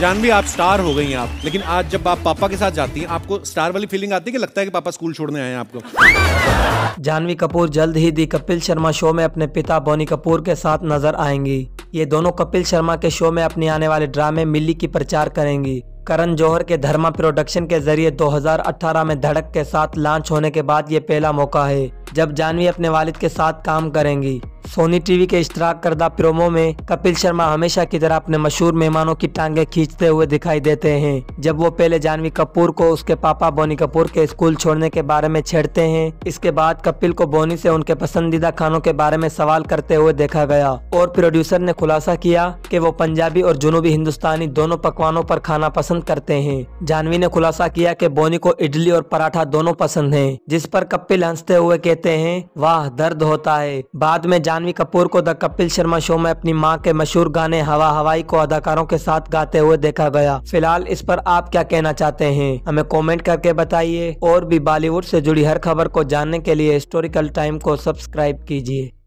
जानवी आप स्टार हो गई हैं आप लेकिन आज जब आप पापा के साथ जाती हैं आपको स्टार वाली फीलिंग आती है कि लगता है कि पापा स्कूल छोड़ने आए हैं आपको जानवी कपूर जल्द ही दी कपिल शर्मा शो में अपने पिता बोनी कपूर के साथ नजर आएंगी ये दोनों कपिल शर्मा के शो में अपने आने वाले ड्रामे मिली की प्रचार करेंगी करण जौहर के धर्मा प्रोडक्शन के जरिए 2018 में धड़क के साथ लॉन्च होने के बाद ये पहला मौका है जब जानवी अपने वालिद के साथ काम करेंगी सोनी टीवी के इश्तराक करदा प्रोमो में कपिल शर्मा हमेशा की तरह अपने मशहूर मेहमानों की टांगे खींचते हुए दिखाई देते हैं जब वो पहले जानवी कपूर को उसके पापा बोनी कपूर के स्कूल छोड़ने के बारे में छेड़ते हैं इसके बाद कपिल को बोनी से उनके पसंदीदा खानों के बारे में सवाल करते हुए देखा गया और प्रोड्यूसर ने खुलासा किया कि वो पंजाबी और जुनूबी हिंदुस्तानी दोनों पकवानों पर खाना पसंद करते हैं जानवी ने खुलासा किया कि बोनी को इडली और पराठा दोनों पसंद है जिस पर कपिल हंसते हुए कहते हैं वाह दर्द होता है बाद में जान जानवी कपूर को द कपिल शर्मा शो में अपनी माँ के मशहूर गाने हवा हवाई को अदाकारों के साथ गाते हुए देखा गया फिलहाल इस पर आप क्या कहना चाहते हैं हमें कमेंट करके बताइए और भी बॉलीवुड से जुड़ी हर खबर को जानने के लिए हिस्टोरिकल टाइम को सब्सक्राइब कीजिए